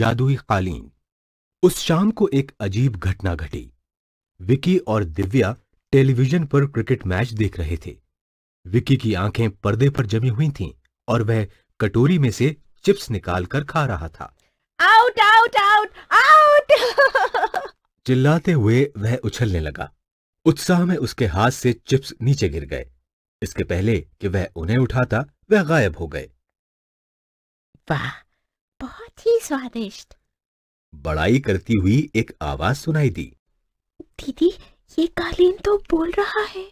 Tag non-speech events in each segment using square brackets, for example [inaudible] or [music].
जादुई कालीन उस शाम को एक अजीब घटना घटी विकी और दिव्या टेलीविजन पर क्रिकेट मैच देख रहे थे विकी की आंखें पर्दे पर जमी हुई थीं और वह कटोरी में से चिप्स निकालकर खा रहा था आउट आउट आउट आउट चिल्लाते हुए वह उछलने लगा उत्साह में उसके हाथ से चिप्स नीचे गिर गए इसके पहले कि वह उन्हें उठाता वह गायब हो गए वाह बहुत ही स्वादिष्ट बड़ाई करती हुई एक आवाज सुनाई दी दीदी ये कालीन तो बोल रहा है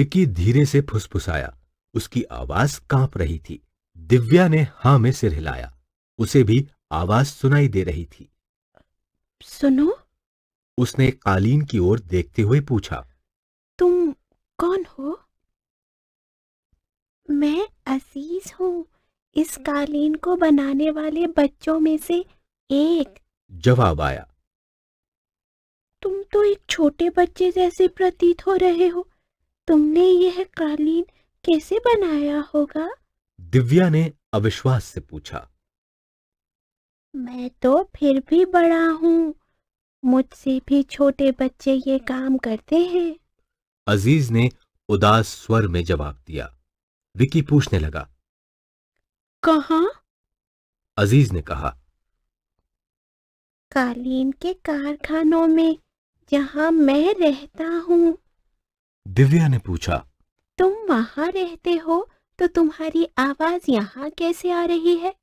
विकी धीरे से फुसफुसाया उसकी आवाज कांप रही थी दिव्या ने हाँ में सिर हिलाया उसे भी आवाज सुनाई दे रही थी सुनो उसने कालीन की ओर देखते हुए पूछा तुम कौन हो मैं अजीज हूँ इस कालीन को बनाने वाले बच्चों में से एक जवाब आया तुम तो एक छोटे बच्चे जैसे प्रतीत हो रहे हो तुमने यह कालीन कैसे बनाया होगा दिव्या ने अविश्वास से पूछा मैं तो फिर भी बड़ा हूँ मुझसे भी छोटे बच्चे ये काम करते हैं अजीज ने उदास स्वर में जवाब दिया विकी पूछने लगा कहा अजीज ने कहा कालीन के कारखानों में जहाँ मैं रहता हूँ दिव्या ने पूछा तुम वहाँ रहते हो तो तुम्हारी आवाज यहाँ कैसे आ रही है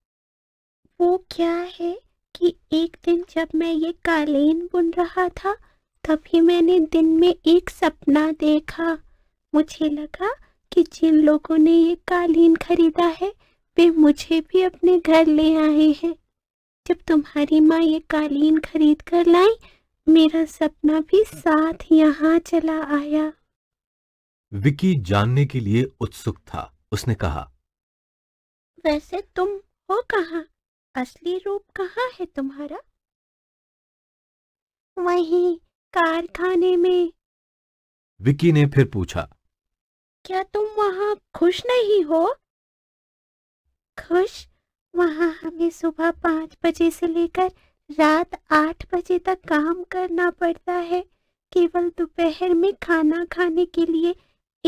वो क्या है कि एक दिन जब मैं ये कालीन बुन रहा था तभी मैंने दिन में एक सपना देखा मुझे लगा कि जिन लोगों ने ये कालीन खरीदा है वे मुझे भी अपने घर ले आए हैं जब तुम्हारी माँ ये कालीन खरीद कर लाई मेरा सपना भी साथ यहाँ चला आया विकी जानने के लिए उत्सुक था उसने कहा वैसे तुम हो कहा असली रूप कहाँ है तुम्हारा वहीं कारखाने में विकी ने फिर पूछा क्या तुम वहाँ खुश नहीं हो खुश वहाँ हमें सुबह पाँच बजे से लेकर रात आठ बजे तक काम करना पड़ता है केवल दोपहर में खाना खाने के लिए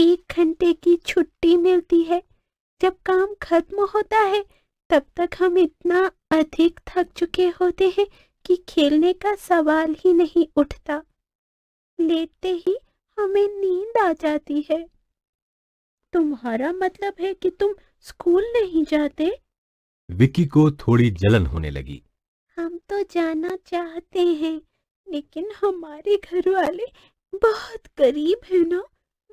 एक घंटे की छुट्टी मिलती है जब काम खत्म होता है तब तक हम इतना अधिक थक चुके होते हैं कि खेलने का सवाल ही नहीं उठता लेटते ही हमें नींद आ जाती है तुम्हारा मतलब है कि तुम स्कूल नहीं जाते विक्की को थोड़ी जलन होने लगी हम तो जाना चाहते हैं लेकिन हमारे घर वाले बहुत गरीब है ना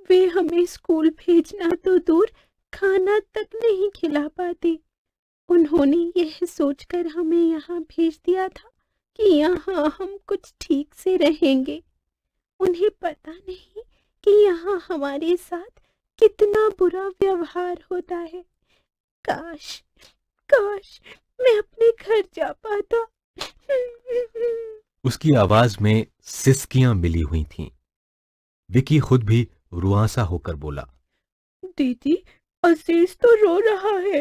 वे हमें स्कूल भेजना तो दूर खाना तक नहीं खिला पाते उन्होंने यह सोचकर हमें यहाँ भेज दिया था कि यहाँ हम कुछ ठीक से रहेंगे उन्हें पता नहीं कि यहाँ हमारे साथ कितना बुरा व्यवहार होता है काश काश मैं अपने घर जा पाता उसकी आवाज में सिसकियां मिली हुई थीं। विकी खुद भी रुआसा होकर बोला दीदी अजीज तो रो रहा है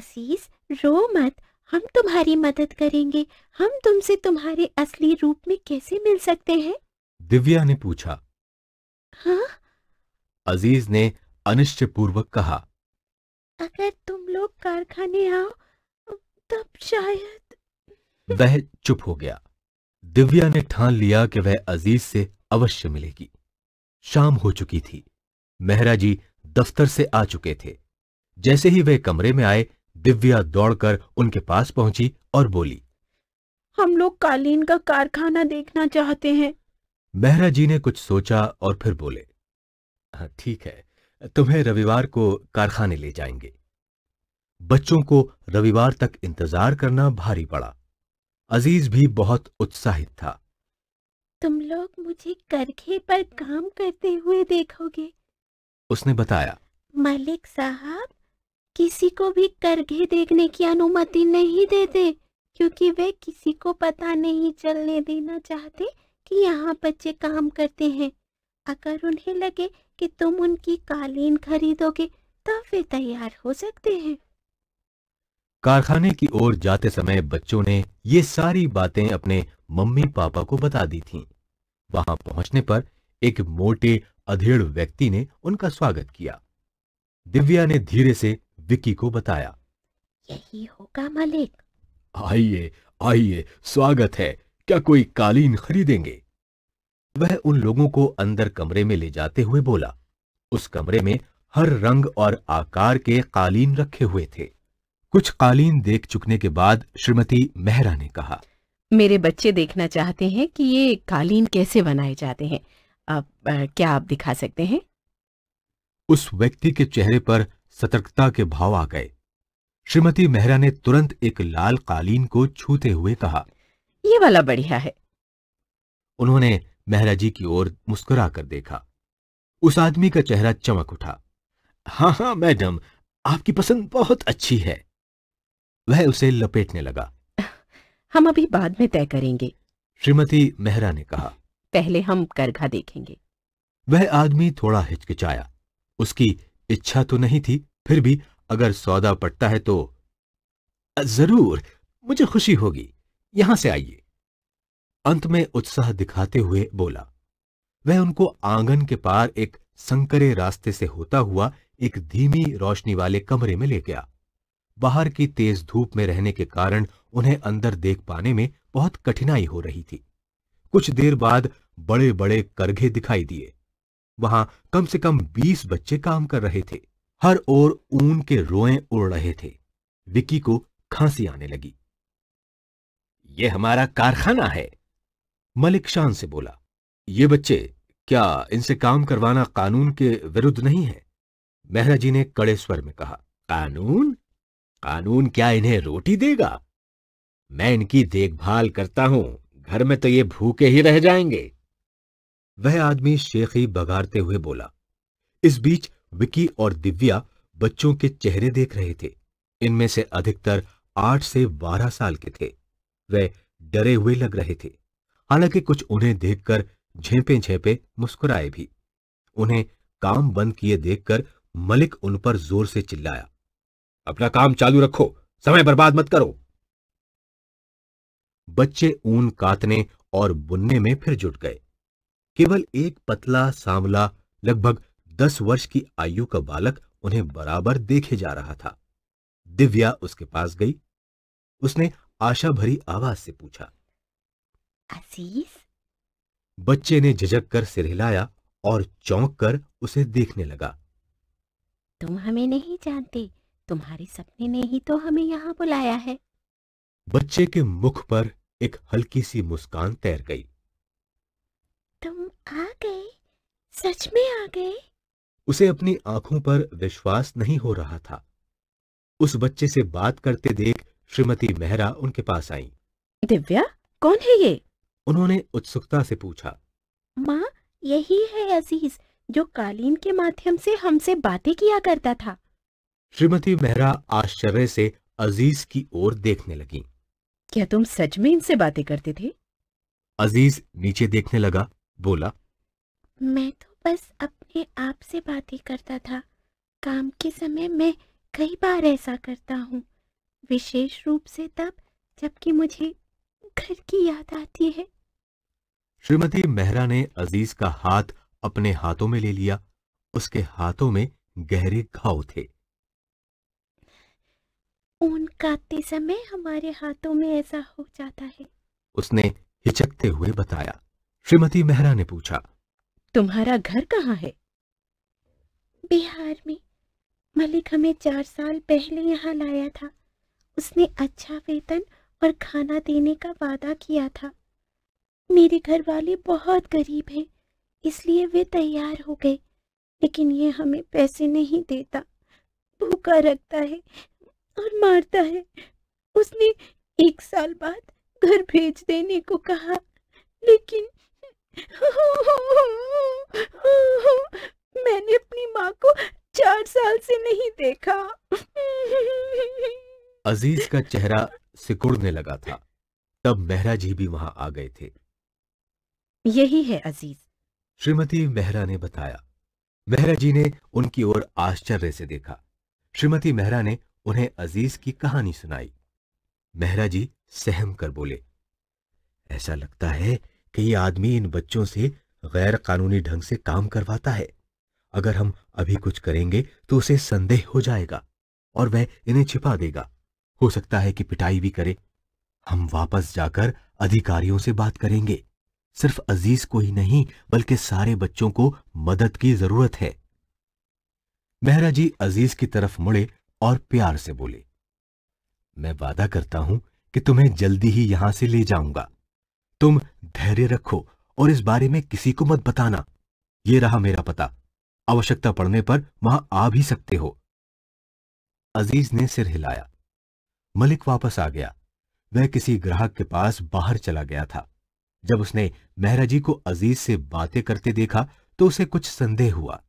अजीज रो मत हम तुम्हारी मदद करेंगे हम तुमसे तुम्हारे असली रूप में कैसे मिल सकते हैं दिव्या ने पूछा हाँ अजीज ने पूर्वक कहा अगर तुम लोग कारखाने आओ तब शायद वह चुप हो गया दिव्या ने ठान लिया कि वह अजीज से अवश्य मिलेगी शाम हो चुकी थी मेहरा जी दफ्तर से आ चुके थे जैसे ही वे कमरे में आए दिव्या दौड़कर उनके पास पहुंची और बोली हम लोग कालीन का कारखाना देखना चाहते हैं मेहरा जी ने कुछ सोचा और फिर बोले ठीक है तुम्हें रविवार को कारखाने ले जाएंगे बच्चों को रविवार तक इंतजार करना भारी पड़ा अजीज भी बहुत उत्साहित था तुम लोग मुझे करखे पर काम करते हुए देखोगे उसने बताया मलिक साहब किसी को भी करघे देखने की अनुमति नहीं देते क्योंकि वे किसी को पता नहीं चलने देना चाहते कि यहाँ बच्चे काम करते हैं अगर उन्हें लगे कि तुम उनकी कालीन खरीदोगे तब वे तैयार हो सकते हैं कारखाने की ओर जाते समय बच्चों ने ये सारी बातें अपने मम्मी पापा को बता दी थीं। वहां पहुंचने पर एक मोटे अधेड़ व्यक्ति ने उनका स्वागत किया दिव्या ने धीरे से विक्की को बताया यही होगा मलिक आइए आइए स्वागत है क्या कोई कालीन खरीदेंगे वह उन लोगों को अंदर कमरे में ले जाते हुए बोला उस कमरे में हर रंग और आकार के कालीन रखे हुए थे कुछ कालीन देख चुकने के बाद श्रीमती मेहरा ने कहा मेरे बच्चे देखना चाहते हैं कि ये कालीन कैसे बनाए जाते हैं आप आ, क्या आप दिखा सकते हैं उस व्यक्ति के चेहरे पर सतर्कता के भाव आ गए श्रीमती मेहरा ने तुरंत एक लाल कालीन को छूते हुए कहा यह वाला बढ़िया है उन्होंने मेहरा जी की ओर मुस्कुरा कर देखा उस आदमी का चेहरा चमक उठा हाँ हाँ मैडम आपकी पसंद बहुत अच्छी है वह उसे लपेटने लगा हम अभी बाद में तय करेंगे श्रीमती मेहरा ने कहा पहले हम करघा देखेंगे वह आदमी थोड़ा हिचकिचाया उसकी इच्छा तो नहीं थी फिर भी अगर सौदा पटता है तो जरूर मुझे खुशी होगी यहां से आइए अंत में उत्साह दिखाते हुए बोला वह उनको आंगन के पार एक संकरे रास्ते से होता हुआ एक धीमी रोशनी वाले कमरे में ले गया बाहर की तेज धूप में रहने के कारण उन्हें अंदर देख पाने में बहुत कठिनाई हो रही थी कुछ देर बाद बड़े बड़े करघे दिखाई दिए वहां कम से कम बीस बच्चे काम कर रहे थे हर ओर ऊन के रोए उड़ रहे थे विकी को खांसी आने लगी यह हमारा कारखाना है मलिक शान से बोला ये बच्चे क्या इनसे काम करवाना कानून के विरुद्ध नहीं है मेहरा जी ने कड़े स्वर में कहा कानून कानून क्या इन्हें रोटी देगा मैं इनकी देखभाल करता हूं घर में तो ये भूखे ही रह जाएंगे वह आदमी शेखी बगाड़ते हुए बोला इस बीच विकी और दिव्या बच्चों के चेहरे देख रहे थे इनमें से अधिकतर आठ से बारह साल के थे वे डरे हुए लग रहे थे हालांकि कुछ उन्हें देखकर झेपे झेपे मुस्कुराए भी उन्हें काम बंद किए देखकर मलिक उन पर जोर से चिल्लाया अपना काम चालू रखो समय बर्बाद मत करो बच्चे ऊन कातने और बुनने में फिर जुट गए केवल एक पतला सांवला लगभग दस वर्ष की आयु का बालक उन्हें बराबर देखे जा रहा था दिव्या उसके पास गई उसने आशा भरी आवाज से पूछा अजीज बच्चे ने झिझक कर सिर हिलाया और चौंक कर उसे देखने लगा तुम हमें नहीं जानते तुम्हारे सपने ने ही तो हमें यहाँ बुलाया है बच्चे के मुख पर एक हल्की सी मुस्कान तैर गई तुम आ गए सच में आ गए उसे अपनी आंखों पर विश्वास नहीं हो रहा था उस बच्चे से बात करते देख श्रीमती मेहरा उनके पास आई दिव्या कौन है ये उन्होंने उत्सुकता से पूछा माँ यही है अजीज जो कालीन के माध्यम से हमसे बातें किया करता था श्रीमती मेहरा आश्चर्य से अजीज की ओर देखने लगी क्या तुम सच में इनसे बातें करते थे अजीज नीचे देखने लगा बोला मैं तो बस अपने आप से बातें करता था काम के समय मैं कई बार ऐसा करता हूँ विशेष रूप से तब जबकि मुझे घर की याद आती है श्रीमती मेहरा ने अजीज का हाथ अपने हाथों में ले लिया उसके हाथों में गहरे घाव थे ऊन काटते समय हमारे हाथों में ऐसा हो जाता है उसने हिचकते हुए बताया श्रीमती मेहरा ने पूछा तुम्हारा घर कहाँ है बिहार में मलिक हमें चार साल पहले यहाँ लाया था उसने अच्छा वेतन और खाना देने का वादा किया था मेरे घर वाले बहुत गरीब हैं इसलिए वे तैयार हो गए लेकिन ये हमें पैसे नहीं देता भूखा रखता है और मारता है उसने एक साल बाद घर भेज देने को कहा लेकिन मैंने अपनी माँ को चार साल से नहीं देखा अजीज का चेहरा सिकुड़ने लगा था तब मेहरा जी भी वहां आ गए थे यही है अजीज श्रीमती मेहरा ने बताया मेहरा जी ने उनकी ओर आश्चर्य से देखा श्रीमती मेहरा ने उन्हें अजीज की कहानी सुनाई मेहरा जी सहम कर बोले ऐसा लगता है कि ये आदमी इन बच्चों से गैर कानूनी ढंग से काम करवाता है अगर हम अभी कुछ करेंगे तो उसे संदेह हो जाएगा और वह इन्हें छिपा देगा हो सकता है कि पिटाई भी करे हम वापस जाकर अधिकारियों से बात करेंगे सिर्फ अजीज को ही नहीं बल्कि सारे बच्चों को मदद की जरूरत है मेहरा जी अजीज की तरफ मुड़े और प्यार से बोले मैं वादा करता हूं कि तुम्हें जल्दी ही यहां से ले जाऊंगा तुम धैर्य रखो और इस बारे में किसी को मत बताना यह रहा मेरा पता आवश्यकता पड़ने पर वहां आ भी सकते हो अजीज ने सिर हिलाया मलिक वापस आ गया वह किसी ग्राहक के पास बाहर चला गया था जब उसने मेहरा जी को अजीज से बातें करते देखा तो उसे कुछ संदेह हुआ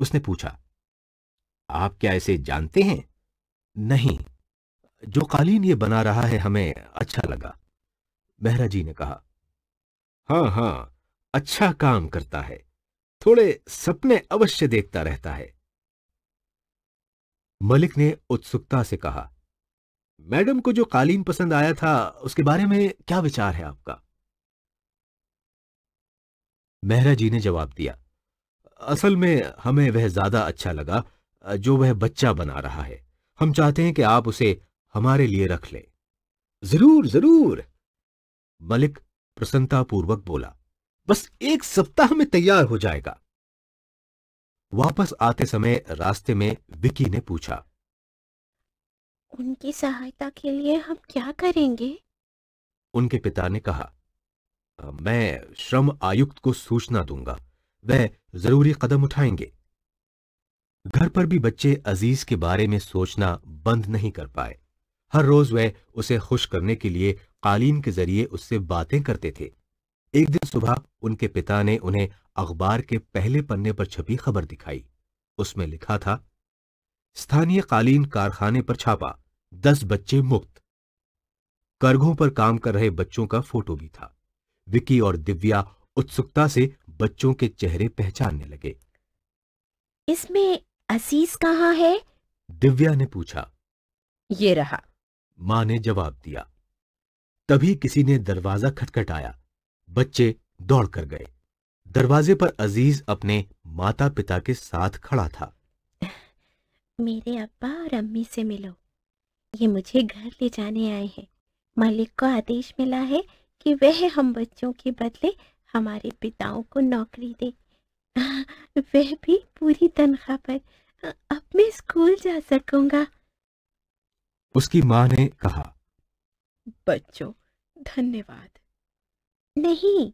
उसने पूछा आप क्या इसे जानते हैं नहीं जो कालीन ये बना रहा है हमें अच्छा लगा मेहरा जी ने कहा हाँ हाँ अच्छा काम करता है थोड़े सपने अवश्य देखता रहता है मलिक ने उत्सुकता से कहा मैडम को जो कालीन पसंद आया था उसके बारे में क्या विचार है आपका मेहरा जी ने जवाब दिया असल में हमें वह ज्यादा अच्छा लगा जो वह बच्चा बना रहा है हम चाहते हैं कि आप उसे हमारे लिए रख लें जरूर जरूर मलिक प्रसन्नतापूर्वक बोला बस एक सप्ताह में तैयार हो जाएगा वापस आते समय रास्ते में विकी ने पूछा उनकी सहायता के लिए हम क्या करेंगे उनके पिता ने कहा मैं श्रम आयुक्त को सूचना दूंगा वह जरूरी कदम उठाएंगे घर पर भी बच्चे अजीज के बारे में सोचना बंद नहीं कर पाए हर रोज वह उसे खुश करने के लिए कालीन के जरिए उससे बातें करते थे एक दिन सुबह उनके पिता ने उन्हें अखबार के पहले पन्ने पर छपी खबर दिखाई उसमें लिखा था स्थानीय कालीन कारखाने पर छापा दस बच्चे मुक्त करघों पर काम कर रहे बच्चों का फोटो भी था विकी और दिव्या उत्सुकता से बच्चों के चेहरे पहचानने लगे इसमें असीस कहाँ है दिव्या ने पूछा ये रहा माँ ने जवाब दिया तभी किसी ने दरवाजा खटखटाया बच्चे दौड़ कर गए दरवाजे पर अजीज अपने माता पिता के साथ खड़ा था मेरे अब्बा और अम्मी से मिलो ये मुझे घर ले जाने आए हैं मालिक को आदेश मिला है कि वह हम बच्चों के बदले हमारे पिताओं को नौकरी दे [laughs] वह भी पूरी तनख्वाह पर अब मैं स्कूल जा सकूंगा उसकी माँ ने कहा बच्चों धन्यवाद नहीं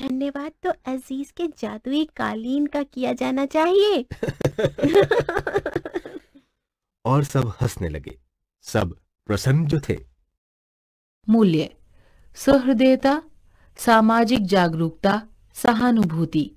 धन्यवाद तो अजीज के जादुई कालीन का किया जाना चाहिए [laughs] और सब हंसने लगे सब प्रसन्न थे मूल्य सहृदयता सामाजिक जागरूकता सहानुभूति